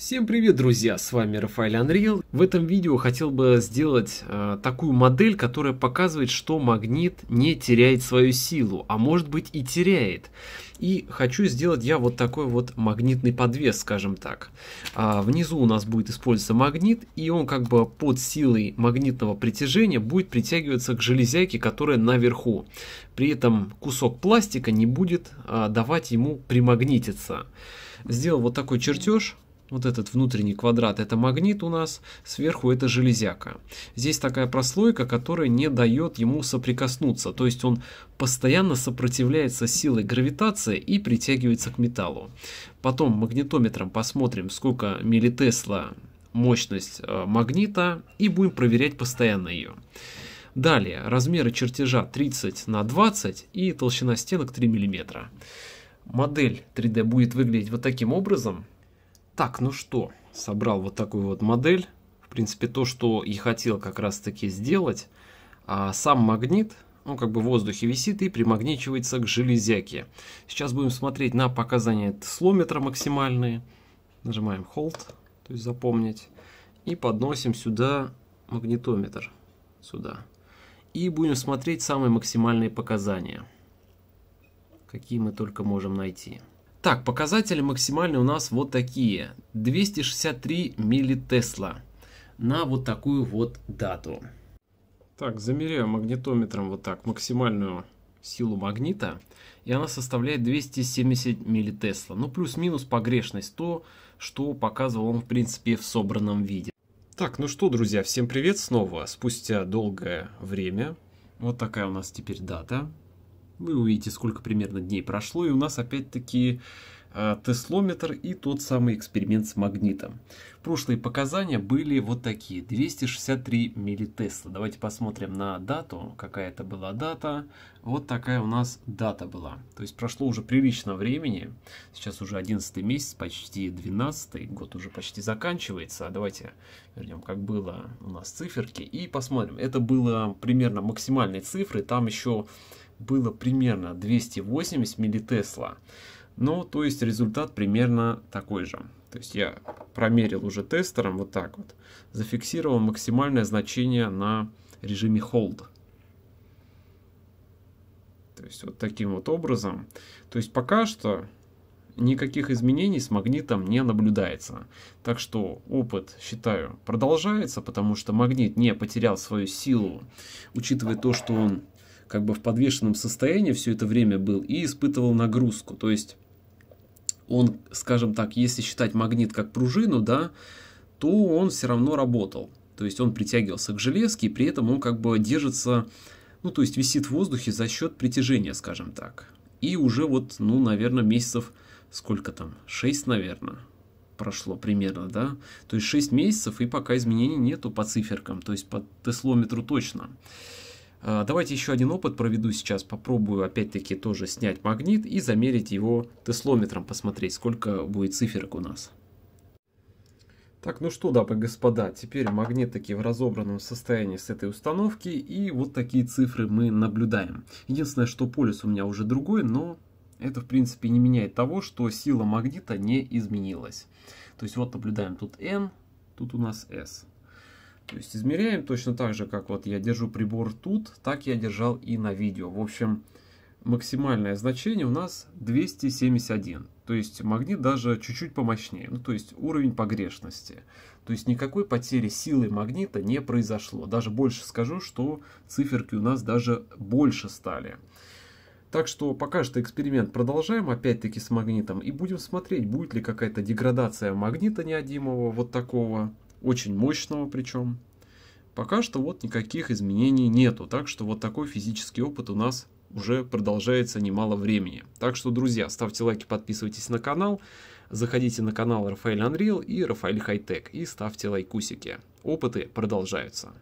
Всем привет, друзья! С вами Рафаэль Unreal. В этом видео хотел бы сделать э, такую модель, которая показывает, что магнит не теряет свою силу, а может быть и теряет. И хочу сделать я вот такой вот магнитный подвес, скажем так. А внизу у нас будет использоваться магнит, и он как бы под силой магнитного притяжения будет притягиваться к железяке, которая наверху. При этом кусок пластика не будет а, давать ему примагнититься. Сделал вот такой чертеж вот этот внутренний квадрат это магнит у нас, сверху это железяка. Здесь такая прослойка, которая не дает ему соприкоснуться, то есть он постоянно сопротивляется силой гравитации и притягивается к металлу. Потом магнитометром посмотрим, сколько миллитесла мощность э, магнита и будем проверять постоянно ее. Далее, размеры чертежа 30 на 20 и толщина стенок 3 мм. Модель 3D будет выглядеть вот таким образом. Так, ну что, собрал вот такую вот модель. В принципе, то, что и хотел как раз-таки сделать. А сам магнит, он ну, как бы в воздухе висит и примагничивается к железяке. Сейчас будем смотреть на показания слометра максимальные. Нажимаем Hold, то есть запомнить. И подносим сюда магнитометр. Сюда. И будем смотреть самые максимальные показания. Какие мы только можем найти. Так, показатели максимальные у нас вот такие. 263 миллитесла на вот такую вот дату. Так, замеряю магнитометром вот так максимальную силу магнита, и она составляет 270 миллитесла. Ну, плюс-минус погрешность то, что показывал он, в принципе, в собранном виде. Так, ну что, друзья, всем привет снова, спустя долгое время. Вот такая у нас теперь дата. Вы увидите, сколько примерно дней прошло, и у нас опять-таки а, теслометр и тот самый эксперимент с магнитом. Прошлые показания были вот такие, 263 миллитесла. Давайте посмотрим на дату, какая это была дата. Вот такая у нас дата была. То есть прошло уже прилично времени, сейчас уже 11 месяц, почти 12, год уже почти заканчивается. давайте вернем, как было у нас циферки и посмотрим. Это было примерно максимальные цифры, там еще было примерно 280 миллитесла. Ну, то есть результат примерно такой же. То есть я промерил уже тестером вот так вот, зафиксировал максимальное значение на режиме hold. То есть вот таким вот образом. То есть пока что никаких изменений с магнитом не наблюдается. Так что опыт, считаю, продолжается, потому что магнит не потерял свою силу, учитывая то, что он как бы в подвешенном состоянии все это время был и испытывал нагрузку. То есть он, скажем так, если считать магнит как пружину, да, то он все равно работал. То есть он притягивался к железке, и при этом он как бы держится, ну то есть висит в воздухе за счет притяжения, скажем так. И уже вот, ну, наверное, месяцев сколько там? 6, наверное, прошло примерно, да? То есть 6 месяцев, и пока изменений нету по циферкам, то есть по теслометру точно. Э, давайте еще один опыт проведу сейчас, попробую опять-таки тоже снять магнит и замерить его теслометром, посмотреть, сколько будет циферок у нас. Так, ну что, дамы и господа, теперь магнит таки в разобранном состоянии с этой установки, и вот такие цифры мы наблюдаем. Единственное, что полюс у меня уже другой, но это в принципе не меняет того, что сила магнита не изменилась. То есть вот наблюдаем тут N, тут у нас S. То есть измеряем точно так же, как вот я держу прибор тут, так я держал и на видео. В общем, максимальное значение у нас 271. То есть магнит даже чуть-чуть помощнее, ну то есть уровень погрешности. То есть никакой потери силы магнита не произошло. Даже больше скажу, что циферки у нас даже больше стали. Так что пока что эксперимент продолжаем опять-таки с магнитом и будем смотреть, будет ли какая-то деградация магнита неодимого вот такого очень мощного причем. Пока что вот никаких изменений нету, так что вот такой физический опыт у нас уже продолжается немало времени. Так что, друзья, ставьте лайки, подписывайтесь на канал, заходите на канал Рафаэль Unreal и Рафаэль Хайтек и ставьте лайкусики. Опыты продолжаются.